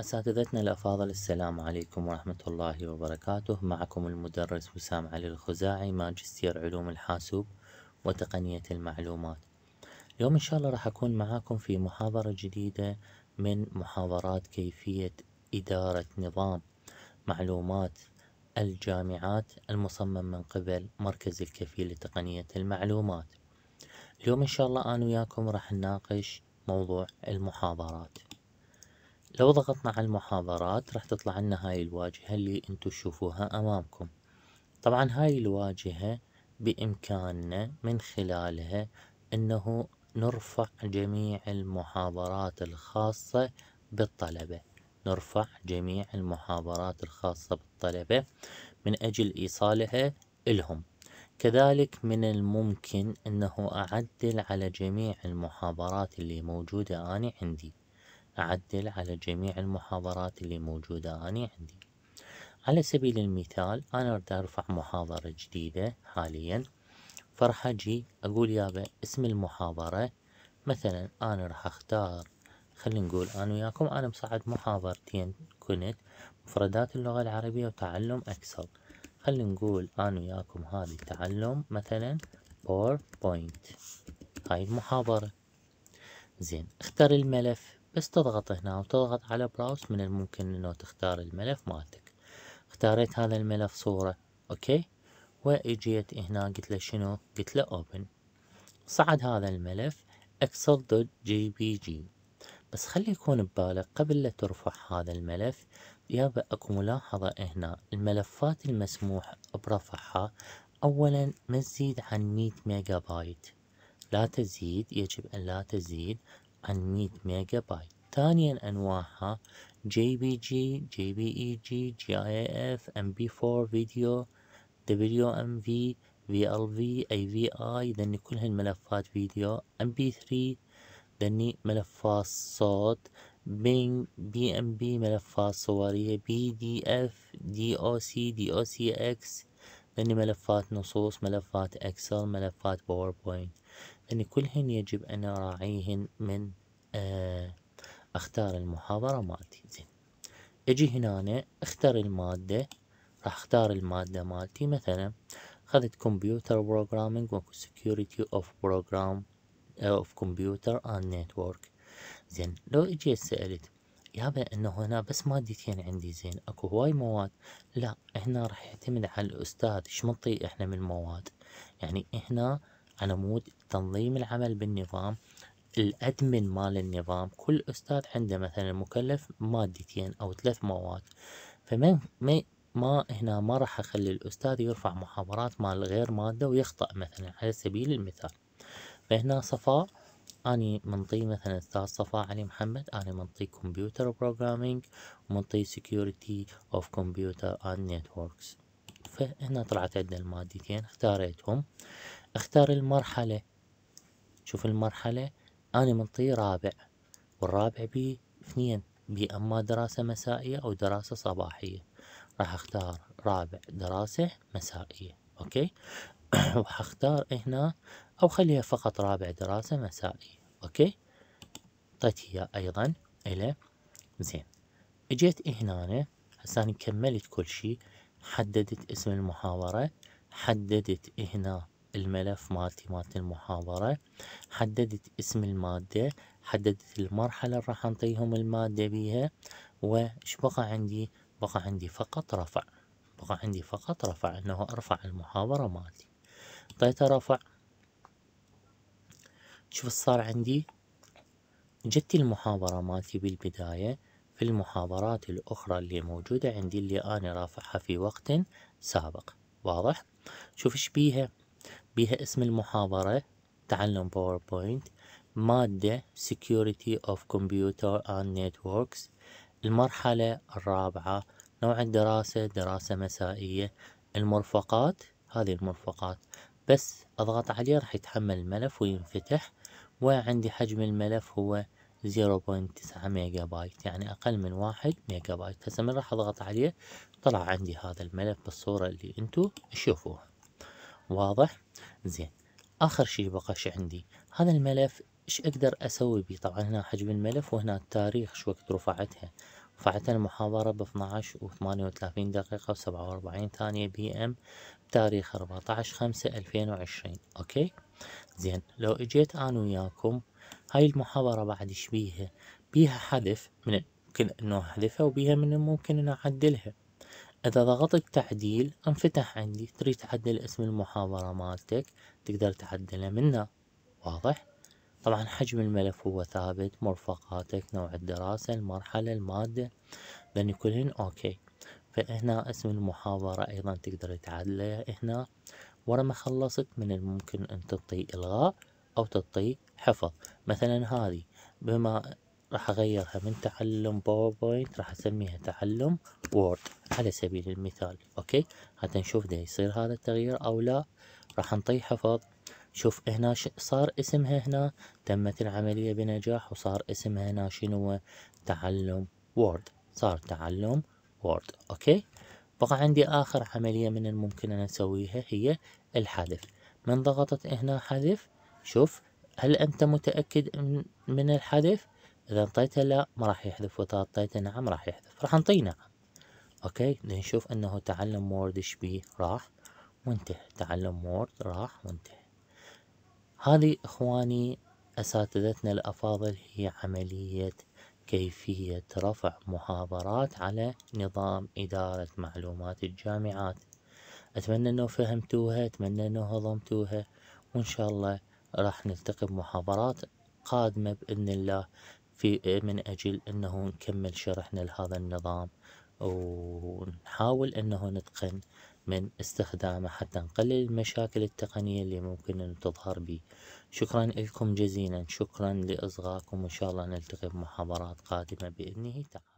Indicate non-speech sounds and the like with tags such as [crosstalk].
أساتذتنا الأفاضل السلام عليكم ورحمة الله وبركاته معكم المدرس وسام علي الخزاعي ماجستير علوم الحاسوب وتقنية المعلومات اليوم إن شاء الله راح أكون معاكم في محاضرة جديدة من محاضرات كيفية إدارة نظام معلومات الجامعات المصمم من قبل مركز الكفيل لتقنية المعلومات اليوم إن شاء الله أنا وياكم راح نناقش موضوع المحاضرات لو ضغطنا على المحاضرات راح تطلع لنا هاي الواجهة اللي انتو تشوفوها امامكم طبعا هاي الواجهة بامكاننا من خلالها انه نرفع جميع المحاضرات الخاصة بالطلبة نرفع جميع المحاضرات الخاصة بالطلبة من أجل إيصالها إلهم كذلك من الممكن أنه أعدل على جميع المحاضرات اللي موجودة أنا عندي أعدل على جميع المحاضرات اللي موجودة أنا عندي على سبيل المثال أنا أريد أرفع محاضرة جديدة حاليا فراح أجي أقول يابا اسم المحاضرة مثلا أنا راح أختار خلينا نقول أنا وياكم أنا مصعد محاضرتين كنت مفردات اللغة العربية وتعلم أكسل خلينا نقول أنا وياكم هذه تعلم مثلا باوربوينت هاي المحاضرة زين اختر الملف بس تضغط هنا وتضغط على براوس من الممكن انه تختار الملف مالتك اختاريت هذا الملف صورة اوكي واجيت هنا قلت له شنو قلت له اوبن صعد هذا الملف اكسل دوت جي بي جي بس خلي يكون ببالك قبل لا ترفع هذا الملف يابا اكو ملاحظة هنا الملفات المسموح برفعها اولا ما تزيد عن 100 ميجا بايت لا تزيد يجب ان لا تزيد عن 100 ميجا بايت ثانيا أنواعها جي بي جي جي بي إي جي جي آي إف أم بي 4 فيديو دبليو أم في في ال في اي في اي ذني كل هالملفات فيديو ام بي 3 ذني ملفات صوت بينج بي ام بي ملفات صورية بي دي اف دي او سي دي او سي اكس ذني ملفات نصوص ملفات اكسل ملفات باوربوينت أن كلهن يجب أن أراعيهن من آه أختار المحاضرة مالتي زين أجي هنا أختار المادة راح أختار المادة مالتي مثلا خذت كمبيوتر بروجرامينج وأكو سكيورتي اوف بروجرام اوف كمبيوتر اند نتورك زين لو أجي سألت يابا انه هنا بس مادتين عندي زين اكو هواي مواد لا هنا راح يعتمد على الاستاذ ايش منطي احنا من مواد يعني هنا على مود تنظيم العمل بالنظام الأدمن مال النظام كل أستاذ عنده مثلا مكلف مادتين أو ثلاث مواد فمن ما هنا ما راح أخلي الأستاذ يرفع محاضرات مال غير مادة ويخطأ مثلا على سبيل المثال فهنا صفاء أني منطي مثلا أستاذ صفاء علي محمد اني منطي كمبيوتر بروجرامينج ومنطي سكيورتي أوف كمبيوتر أند نتوركس فهنا طلعت عندنا المادتين اختاريتهم اختار المرحلة شوف المرحلة أنا منطي رابع والرابع بي اثنين بي أما دراسة مسائية أو دراسة صباحية راح أختار رابع دراسة مسائية أوكي [clears throat] وحختار هنا أو خليها فقط رابع دراسة مسائية أوكي طيت إياه أيضا إلى زين اجيت هنا هسه أنا كملت كل شيء حددت اسم المحاورة حددت هنا الملف مالتي مالت المحاضرة حددت اسم المادة حددت المرحلة اللي راح انطيهم المادة بيها وش بقى عندي بقى عندي فقط رفع بقى عندي فقط رفع انه ارفع المحاضرة مالتي طيت رفع شوف صار عندي جت المحاضرة مالتي بالبداية في المحاضرات الأخرى اللي موجودة عندي اللي أنا رافعها في وقت سابق واضح؟ شوف إيش بيها بيها اسم المحاضرة تعلم باوربوينت مادة Security of Computer and Networks المرحلة الرابعة نوع الدراسة دراسة مسائية المرفقات هذه المرفقات بس أضغط عليه راح يتحمل الملف وينفتح وعندي حجم الملف هو 0.9 ميجا بايت يعني أقل من واحد ميجا بايت هسه من راح أضغط عليه طلع عندي هذا الملف بالصورة اللي انتو تشوفوها واضح؟ زين آخر شيء بقى شي عندي هذا الملف إيش أقدر أسوي بيه طبعا هنا حجم الملف وهنا التاريخ شو وقت رفعتها رفعتها المحاضرة ب 12 و 38 دقيقة و 47 ثانية بي ام بتاريخ 14 5 2020 أوكي زين لو إجيت أنا وياكم هاي المحاضرة بعد إيش بيها بيها حذف من ممكن إنه أحذفها وبيها من ممكن إنه أعدلها إذا ضغطت تعديل انفتح عندي تريد تعدل اسم المحاضرة مالتك تقدر تعدله منه واضح؟ طبعا حجم الملف هو ثابت مرفقاتك نوع الدراسة المرحلة المادة لأن كلهن أوكي فهنا اسم المحاضرة أيضا تقدر تعدله هنا ورا ما خلصت من الممكن أن تطي إلغاء أو تطي حفظ مثلا هذه بما راح أغيرها من تعلم باوربوينت راح أسميها تعلم وورد على سبيل المثال أوكي حتى نشوف ده يصير هذا التغيير أو لا راح نطي حفظ شوف هنا ش... صار اسمها هنا تمت العملية بنجاح وصار اسمها هنا شنو تعلم وورد صار تعلم وورد أوكي بقى عندي آخر عملية من الممكن أن أسويها هي الحذف من ضغطت هنا حذف شوف هل أنت متأكد من الحذف إذا انطيته لا ما راح يحذف وإذا انطيته نعم راح يحذف راح انطيه نعم أوكي نشوف أنه تعلم وورد إيش بيه راح وانتهى تعلم وورد راح وانتهى هذه إخواني أساتذتنا الأفاضل هي عملية كيفية رفع محاضرات على نظام إدارة معلومات الجامعات أتمنى أنه فهمتوها أتمنى أنه هضمتوها وإن شاء الله راح نلتقي بمحاضرات قادمة بإذن الله في من أجل أنه نكمل شرحنا لهذا النظام ونحاول أنه نتقن من استخدامه حتى نقلل المشاكل التقنية اللي ممكن أن تظهر به شكرا لكم جزيلا شكرا لإصغائكم وإن شاء الله نلتقي بمحاضرات قادمة بإذنه تعالى